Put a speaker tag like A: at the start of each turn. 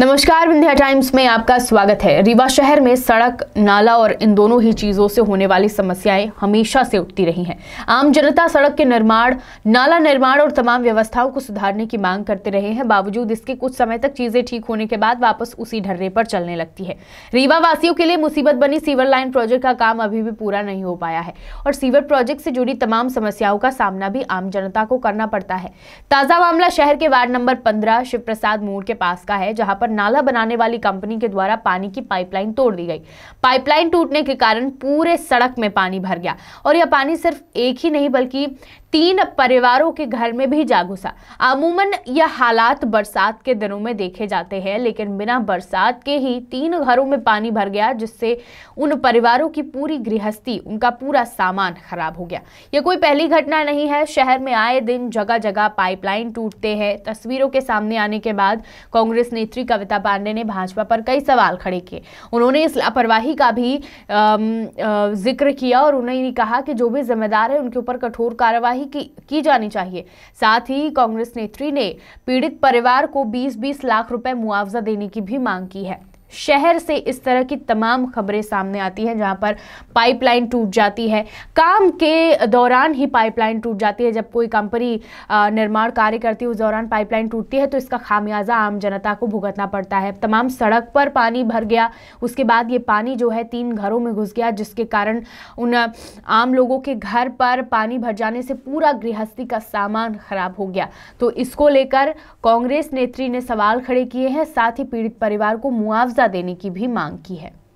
A: नमस्कार विंध्या टाइम्स में आपका स्वागत है रीवा शहर में सड़क नाला और इन दोनों ही चीज़ों से होने वाली समस्याएं हमेशा से उठती रही हैं आम जनता सड़क के निर्माण नाला निर्माण और तमाम व्यवस्थाओं को सुधारने की मांग करते रहे हैं बावजूद इसके कुछ समय तक चीज़ें ठीक होने के बाद वापस उसी ढर्रे पर चलने लगती है रीवा वासियों के लिए मुसीबत बनी सीवर लाइन प्रोजेक्ट का काम अभी भी पूरा नहीं हो पाया है और सीवर प्रोजेक्ट से जुड़ी तमाम समस्याओं का सामना भी आम जनता को करना पड़ता है ताज़ा मामला शहर के वार्ड नंबर पंद्रह शिव प्रसाद मोड़ के पास का है जहाँ पर पर नाला बनाने वाली कंपनी के द्वारा पानी की पाइपलाइन तोड़ दी गई पाइपलाइन टूटने के कारण पूरे सड़क में पानी भर गया और यह पानी सिर्फ एक ही नहीं बल्कि तीन परिवारों के घर में भी जा घुसा अमूमन यह हालात बरसात के दिनों में देखे जाते हैं लेकिन बिना बरसात के ही तीन घरों में पानी भर गया जिससे उन परिवारों की पूरी गृहस्थी उनका पूरा सामान खराब हो गया यह कोई पहली घटना नहीं है शहर में आए दिन जगह जगह पाइपलाइन टूटते हैं तस्वीरों के सामने आने के बाद कांग्रेस नेत्री का कविता पांडे ने भाजपा पर कई सवाल खड़े किए उन्होंने इस लापरवाही का भी जिक्र किया और उन्होंने कहा कि जो भी जिम्मेदार है उनके ऊपर कठोर कार्यवाही की, की जानी चाहिए साथ ही कांग्रेस नेत्री ने पीड़ित परिवार को बीस बीस लाख रुपए मुआवजा देने की भी मांग की है शहर से इस तरह की तमाम खबरें सामने आती हैं जहां पर पाइपलाइन टूट जाती है काम के दौरान ही पाइपलाइन टूट जाती है जब कोई कंपनी निर्माण कार्य करती है उस दौरान पाइपलाइन टूटती है तो इसका खामियाजा आम जनता को भुगतना पड़ता है तमाम सड़क पर पानी भर गया उसके बाद ये पानी जो है तीन घरों में घुस गया जिसके कारण उन आम लोगों के घर पर पानी भर जाने से पूरा गृहस्थी का सामान खराब हो गया तो इसको लेकर कांग्रेस नेत्री ने सवाल खड़े किए हैं साथ ही पीड़ित परिवार को मुआवजा मुआवजा देने की भी मांग की है